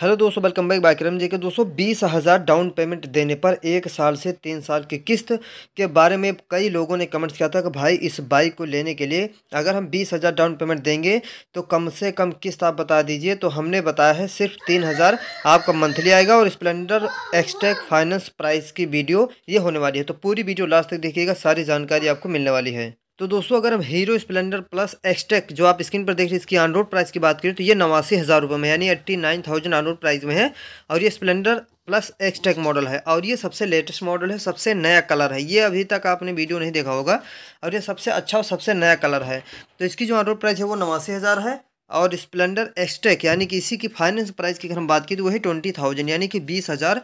hello दोस्तों welcome back बाकिरम जी के दोस्तों बीस हज़ार डाउन पेमेंट देने पर एक साल से तीन साल की किस्त के बारे में कई लोगों ने कमेंट्स किया था कि भाई इस बाइक को लेने के लिए अगर हम बीस हज़ार डाउन पेमेंट देंगे तो कम से कम किस्त आप बता दीजिए तो हमने बताया है सिर्फ तीन हज़ार आपका मंथली आएगा और स्प्लेंडर एक्सटेक फाइनेंस प्राइस की वीडियो ये होने वाली है तो पूरी वीडियो लास्ट तक देखिएगा सारी जानकारी आपको मिलने वाली है तो दोस्तों अगर हम हीरो स्प्लेंडर प्लस एक्सटेक जो आप स्क्रीन पर देख रहे हैं इसकी ऑनरोड रोड प्राइस की बात करें तो ये नवासी हज़ार रुपये में यानी eighty nine thousand on road road price में है और ये स्प्लेंडर प्लस एक्सटेक मॉडल है और ये सबसे लेटेस्ट मॉडल है सबसे नया कलर है ये अभी तक आपने वीडियो नहीं देखा होगा और ये सबसे अच्छा और सबसे नया कलर है तो इसकी जो ऑनरोड रोड प्राइस है वो नवासी हज़ार है और स्प्लेंडर एक्सटेक e यानी कि इसी की फाइनेंस प्राइस की अगर हम बात की तो वही ट्वेंटी थाउजेंड यानी कि बीस हज़ार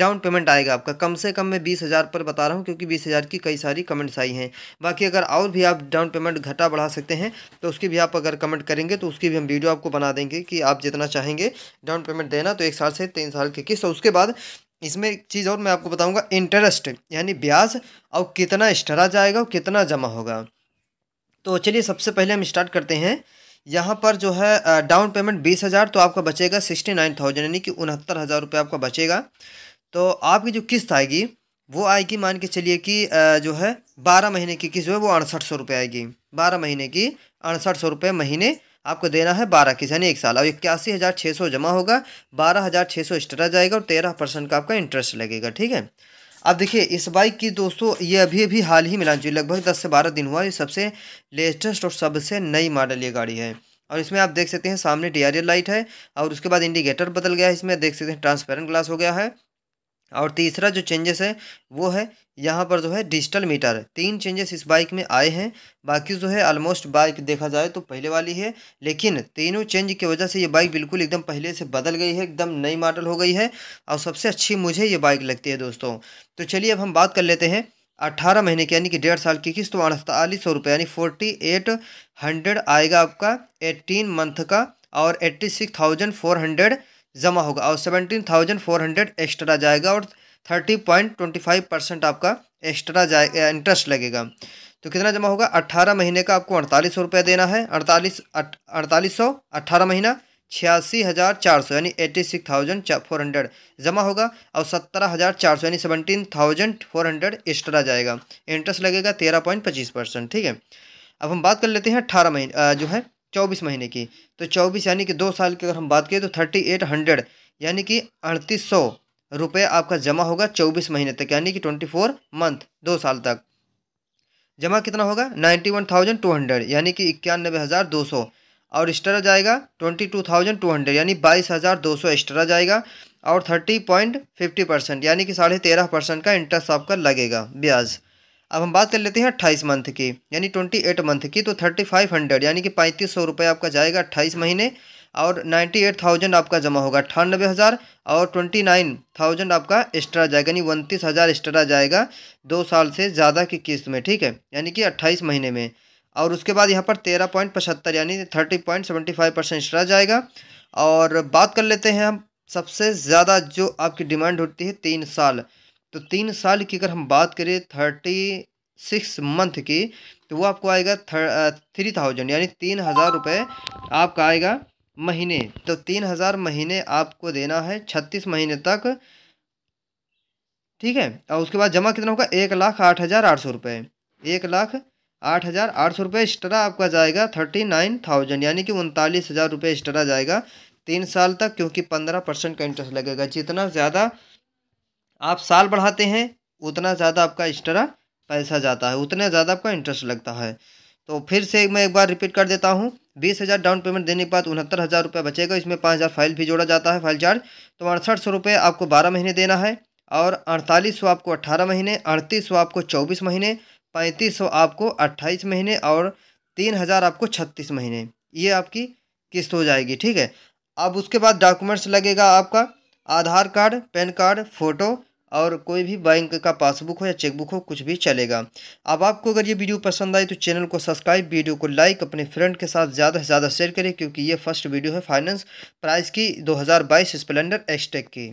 डाउन पेमेंट आएगा आपका कम से कम मैं बीस हज़ार पर बता रहा हूँ क्योंकि बीस हज़ार की कई सारी कमेंट्स आई हैं बाकी अगर और भी आप डाउन पेमेंट घटा बढ़ा सकते हैं तो उसकी भी आप अगर कमेंट करेंगे तो उसकी भी हम वीडियो आपको बना देंगे कि आप जितना चाहेंगे डाउन पेमेंट देना तो एक साल से तीन साल की किस्त उसके बाद इसमें एक चीज़ और मैं आपको बताऊँगा इंटरेस्ट यानी ब्याज और कितना एक्स्ट्रा जाएगा और कितना जमा होगा तो चलिए सबसे पहले हम स्टार्ट करते हैं यहाँ पर जो है डाउन पेमेंट बीस हज़ार तो आपका बचेगा सिक्सटी नाइन थाउजेंड यानी कि उनहत्तर हज़ार रुपये आपका बचेगा तो आपकी जो किस्त आएगी वो आएगी मान के चलिए कि जो है बारह महीने की किस्त जो है वो अड़सठ सौ रुपये आएगी बारह महीने की अड़सठ सौ रुपये महीने आपको देना है बारह किस्त यानी एक साल और इक्यासी हज़ार छः सौ जमा होगा बारह हज़ार छः सौ एक्स्ट्रा जाएगा और तेरह परसेंट का आपका इंटरेस्ट लगेगा ठीक है अब देखिए इस बाइक की दोस्तों ये अभी अभी हाल ही में लॉन्च हुई लगभग दस से बारह दिन हुआ ये सबसे लेटेस्ट और सबसे नई मॉडल ये गाड़ी है और इसमें आप देख सकते हैं सामने डी लाइट है और उसके बाद इंडिकेटर बदल गया है इसमें देख सकते हैं ट्रांसपेरेंट ग्लास हो गया है और तीसरा जो चेंजेस है वो है यहाँ पर जो है डिजिटल मीटर तीन चेंजेस इस बाइक में आए हैं बाकी जो है ऑलमोस्ट बाइक देखा जाए तो पहले वाली है लेकिन तीनों चेंज की वजह से ये बाइक बिल्कुल एकदम पहले से बदल गई है एकदम नई मॉडल हो गई है और सबसे अच्छी मुझे ये बाइक लगती है दोस्तों तो चलिए अब हम बात कर लेते हैं अट्ठारह महीने की यानी कि डेढ़ साल की किस्त तो अड़तालीस सौ रुपये यानी फोर्टी एट हंड्रेड आएगा आपका एट्टीन मंथ का और eighty six thousand four hundred जमा होगा और seventeen thousand four hundred extra जाएगा और thirty point twenty five percent आपका एक्स्ट्रा जाए इंटरेस्ट लगेगा तो कितना जमा होगा अट्ठारह महीने का आपको अड़तालीस सौ रुपये देना है अड़तालीस अड़तालीस सौ अट्ठारह महीना छियासी हज़ार चार सौ यानी eighty six thousand four hundred जमा होगा और सत्रह हज़ार चार सौ यानी seventeen thousand four hundred extra जाएगा इंटरेस्ट लगेगा तेरह पॉइंट पच्चीस परसेंट ठीक है अब हम बात कर लेते हैं अट्ठारह महीने जो है चौबीस महीने की तो चौबीस यानी कि दो साल की अगर हम बात करें तो थर्टी एट हंड्रेड यानी कि अड़तीस सौ रुपये आपका जमा होगा चौबीस महीने तक यानी कि ट्वेंटी फोर मंथ दो साल तक जमा कितना होगा ninety one thousand two hundred यानी कि इक्यानबे हज़ार दो सौ और एक्स्ट्रा जाएगा twenty two thousand two hundred यानी बाईस हज़ार दो सौ एक्स्ट्रा जाएगा और थर्टी पॉइंट फिफ्टी परसेंट यानी कि साढ़े तेरह परसेंट का इंटरेस्ट आपका लगेगा ब्याज अब हम बात कर लेते हैं अट्ठाईस मंथ की यानी ट्वेंटी एट मंथ की तो थर्टी फाइव हंड्रेड यानी कि पैंतीस सौ रुपये आपका जाएगा अट्ठाईस महीने और नाइन्टी एट थाउजेंड आपका जमा होगा अट्ठानबे हज़ार और ट्वेंटी नाइन थाउजेंड आपका एक्स्ट्रा जाएगा यानी उनतीस हज़ार एक्स्ट्रा जाएगा दो साल से ज़्यादा की किस्त में ठीक है यानी कि अट्ठाईस महीने में और उसके बाद यहाँ पर तेरह पॉइंट पचहत्तर यानी thirty point seventy five percent extra जाएगा और बात कर लेते हैं हम सबसे ज़्यादा जो आपकी डिमांड होती है तीन साल तो तीन साल की अगर हम बात करें थर्टी सिक्स मंथ की तो वो आपको आएगा थ्री थाउजेंड यानी तीन हज़ार रुपये आपका आएगा महीने तो तीन हज़ार महीने आपको देना है छत्तीस महीने तक ठीक है और उसके बाद जमा कितना होगा एक लाख आठ हज़ार आठ सौ रुपये एक लाख आठ हज़ार आठ सौ रुपये एक्स्ट्रा आपका जाएगा थर्टी नाइन थाउजेंड यानी कि उनतालीस हज़ार रुपये एक्स्ट्रा जाएगा तीन साल तक क्योंकि पंद्रह परसेंट का इंटरेस्ट लगेगा जितना ज़्यादा आप साल बढ़ाते हैं उतना ज़्यादा आपका एक्स्ट्रा पैसा जाता है उतना ज़्यादा आपका इंटरेस्ट लगता है तो फिर से मैं एक बार रिपीट कर देता हूँ बीस हज़ार डाउन पेमेंट देने के बाद उनहत्तर हज़ार रुपये बचेगा इसमें पाँच हज़ार फाइल भी जोड़ा जाता है फाइल चार्ज तो अड़सठ सौ रुपये आपको बारह महीने देना है और अड़तालीस सौ आपको अट्ठारह महीने अड़तीस सौ आपको चौबीस महीने पैंतीस सौ आपको अट्ठाईस महीने और तीन हज़ार आपको छत्तीस महीने ये आपकी किस्त हो जाएगी ठीक है अब उसके बाद डॉक्यूमेंट्स लगेगा आपका Aadhaar card pan card photo और कोई भी बैंक का पासबुक हो या चेकबुक हो कुछ भी चलेगा अब आपको अगर ये वीडियो पसंद आए तो चैनल को सब्सक्राइब वीडियो को लाइक अपने फ्रेंड के साथ ज़्यादा से ज़्यादा शेयर करें क्योंकि ये फर्स्ट वीडियो है फाइनेंस प्राइस की 2022 स्प्लेंडर एक्सटेक की